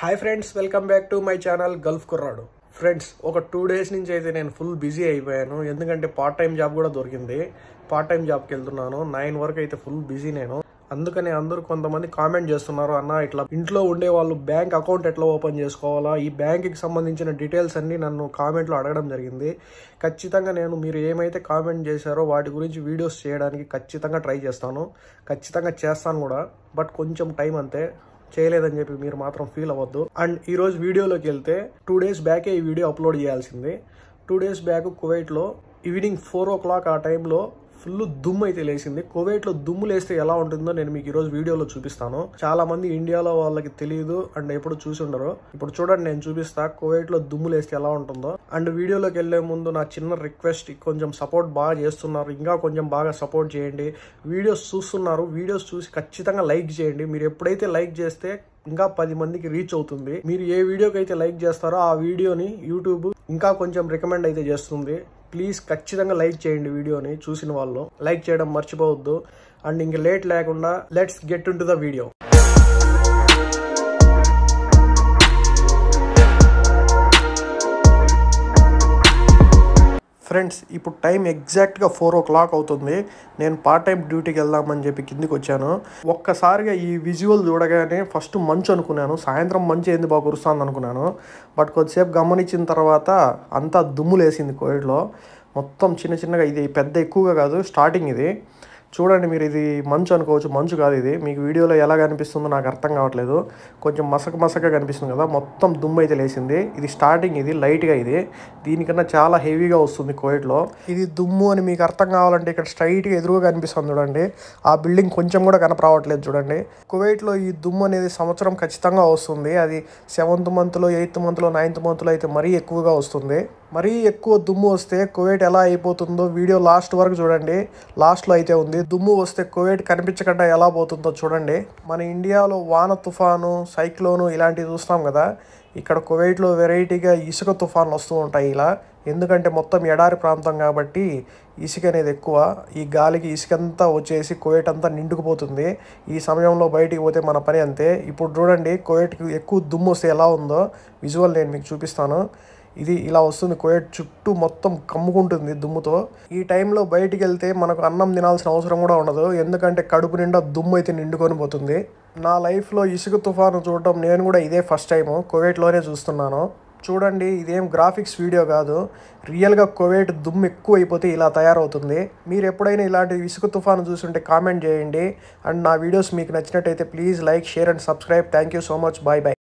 hi friends welcome back to my channel gulf కుర్రాడు friends ఒక two days నుంచి అయితే నేను ఫుల్ బిజీ అయిపోయాను ఎందుకంటే పార్ట్ టైం జాబ్ కూడా దొరికింది పార్ట్ టైం జాబ్కి వెళ్తున్నాను నైన్ వరకు అయితే ఫుల్ బిజీ నేను అందుకని అందరూ కొంతమంది కామెంట్ చేస్తున్నారు అన్న ఇట్లా ఇంట్లో ఉండే వాళ్ళు బ్యాంక్ అకౌంట్ ఎట్లా ఓపెన్ చేసుకోవాలా ఈ బ్యాంక్కి సంబంధించిన డీటెయిల్స్ అన్ని నన్ను కామెంట్లో అడగడం జరిగింది ఖచ్చితంగా నేను మీరు ఏమైతే కామెంట్ చేశారో వాటి గురించి వీడియోస్ చేయడానికి ఖచ్చితంగా ట్రై చేస్తాను ఖచ్చితంగా చేస్తాను కూడా బట్ కొంచెం టైం అంతే చేయలేదని చెప్పి మీరు మాత్రం ఫీల్ అవ్వద్దు అండ్ ఈరోజు వీడియోలోకి వెళ్తే టూ డేస్ బ్యాకే ఈ వీడియో అప్లోడ్ చేయాల్సింది టూ డేస్ బ్యాక్ కువైట్లో ఈవినింగ్ ఫోర్ ఓ క్లాక్ ఆ టైంలో ఫుల్ దుమ్ము అయితే లేసింది లో దుమ్ము లేస్తే ఎలా ఉంటుందో నేను మీకు ఈరోజు వీడియోలో చూపిస్తాను చాలా మంది ఇండియాలో వాళ్ళకి తెలియదు అండ్ ఎప్పుడు చూసి ఉండరు ఇప్పుడు చూడండి నేను చూపిస్తా లో దుమ్ము లేస్తే ఎలా ఉంటుందో అండ్ వీడియోలోకి వెళ్లే ముందు నా చిన్న రిక్వెస్ట్ కొంచెం సపోర్ట్ బాగా చేస్తున్నారు ఇంకా కొంచెం బాగా సపోర్ట్ చేయండి వీడియోస్ చూస్తున్నారు వీడియోస్ చూసి ఖచ్చితంగా లైక్ చేయండి మీరు ఎప్పుడైతే లైక్ చేస్తే ఇంకా పది మందికి రీచ్ అవుతుంది మీరు ఏ వీడియోకి అయితే లైక్ చేస్తారో ఆ వీడియోని యూట్యూబ్ ఇంకా కొంచెం రికమెండ్ అయితే చేస్తుంది ప్లీజ్ ఖచ్చితంగా లైక్ చేయండి వీడియోని చూసిన వాళ్ళు లైక్ చేయడం మర్చిపోవద్దు అండ్ ఇంక లేట్ లేకుండా let's get into the video friends ఇప్పుడు టైం ఎగ్జాక్ట్గా ఫోర్ ఓ క్లాక్ అవుతుంది నేను పార్ట్ టైం డ్యూటీకి వెళ్దామని చెప్పి కిందికి వచ్చాను ఒక్కసారిగా ఈ విజువల్ చూడగానే ఫస్ట్ మంచు అనుకున్నాను సాయంత్రం మంచు ఏంది బాగా కురుస్తుంది అనుకున్నాను బట్ కొద్దిసేపు గమనించిన తర్వాత అంతా దుమ్ములేసింది కోవిడ్లో మొత్తం చిన్న చిన్నగా ఇది పెద్ద ఎక్కువగా కాదు స్టార్టింగ్ ఇది చూడండి మీరు ఇది మంచు అనుకోవచ్చు మంచు కాదు ఇది మీకు వీడియోలో ఎలా కనిపిస్తుందో నాకు అర్థం కావట్లేదు కొంచెం మసక మసక కనిపిస్తుంది కదా మొత్తం దుమ్ము అయితే లేచింది ఇది స్టార్టింగ్ ఇది లైట్గా ఇది దీనికన్నా చాలా హెవీగా వస్తుంది కోవిడ్లో ఇది దుమ్ము అని మీకు అర్థం కావాలంటే ఇక్కడ స్ట్రైట్గా ఎదురుగా కనిపిస్తుంది చూడండి ఆ బిల్డింగ్ కొంచెం కూడా కనపరావట్లేదు చూడండి కువైట్లో ఈ దుమ్ము అనేది సంవత్సరం ఖచ్చితంగా వస్తుంది అది సెవెంత్ మంత్లో ఎయిత్ మంత్లో నైన్త్ మంత్లో అయితే మరీ ఎక్కువగా వస్తుంది మరీ ఎక్కువ దుమ్ము వస్తే కోవిడ్ ఎలా అయిపోతుందో వీడియో లాస్ట్ వరకు చూడండి లాస్ట్లో అయితే ఉంది దుమ్ము వస్తే కోవిడ్ కనిపించకుండా ఎలా పోతుందో చూడండి మన ఇండియాలో వాన తుఫాను సైక్లోను ఇలాంటివి చూస్తాం కదా ఇక్కడ కువైట్లో వెరైటీగా ఇసుక తుఫాన్లు వస్తూ ఉంటాయి ఇలా ఎందుకంటే మొత్తం ఎడారి ప్రాంతం కాబట్టి ఇసుక అనేది ఎక్కువ ఈ గాలికి ఇసుకంతా వచ్చేసి కువైట్ అంతా నిండుకుపోతుంది ఈ సమయంలో బయటికి పోతే మన పని అంతే ఇప్పుడు చూడండి కువైట్కి ఎక్కువ దుమ్ము వస్తే ఎలా ఉందో విజువల్ నేను మీకు చూపిస్తాను ఇది ఇలా వస్తుంది కోయట్ చుట్టూ మొత్తం కమ్ముకుంటుంది దుమ్ముతో ఈ టైంలో బయటికి వెళ్తే మనకు అన్నం తినాల్సిన అవసరం కూడా ఉండదు ఎందుకంటే కడుపు నిండా దుమ్ము అయితే నిండుకొని పోతుంది నా లైఫ్లో ఇసుక తుఫాను చూడటం నేను కూడా ఇదే ఫస్ట్ టైము కోవేట్లోనే చూస్తున్నాను చూడండి ఇదేం గ్రాఫిక్స్ వీడియో కాదు రియల్గా కోవేట్ దుమ్ము ఎక్కువ అయిపోతే ఇలా తయారవుతుంది మీరు ఎప్పుడైనా ఇలాంటి ఇసుక తుఫాను చూసుంటే కామెంట్ చేయండి అండ్ నా వీడియోస్ మీకు నచ్చినట్టయితే please like share and subscribe thank you so much bye bye